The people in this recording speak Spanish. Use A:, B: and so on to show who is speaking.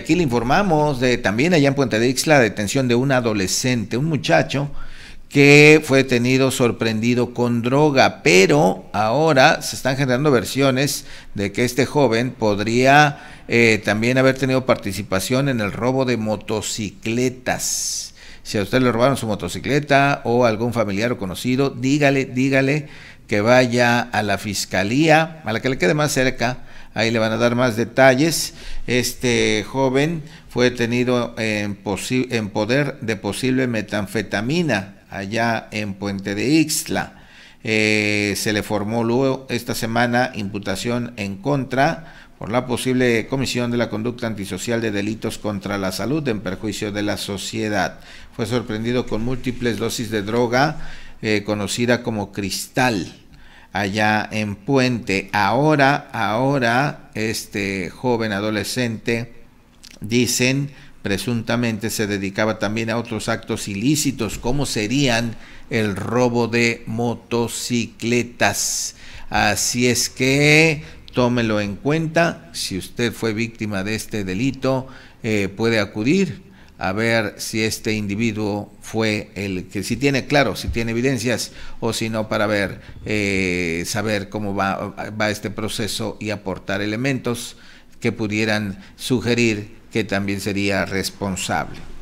A: aquí le informamos de también allá en Puente de Ix la detención de un adolescente, un muchacho que fue detenido sorprendido con droga, pero ahora se están generando versiones de que este joven podría eh, también haber tenido participación en el robo de motocicletas. Si a usted le robaron su motocicleta o algún familiar o conocido, dígale, dígale que vaya a la fiscalía, a la que le quede más cerca, ahí le van a dar más detalles. Este joven fue detenido en, poder de posible metanfetamina allá en Puente de Ixtla. Eh, se le formó luego esta semana imputación en contra por la posible comisión de la conducta antisocial de delitos contra la salud en perjuicio de la sociedad. Fue sorprendido con múltiples dosis de droga eh, conocida como cristal allá en Puente. Ahora, ahora, este joven adolescente, dicen, presuntamente se dedicaba también a otros actos ilícitos, como serían el robo de motocicletas. Así es que tómelo en cuenta, si usted fue víctima de este delito, eh, puede acudir a ver si este individuo fue el que, si tiene, claro, si tiene evidencias o si no, para ver, eh, saber cómo va, va este proceso y aportar elementos que pudieran sugerir que también sería responsable.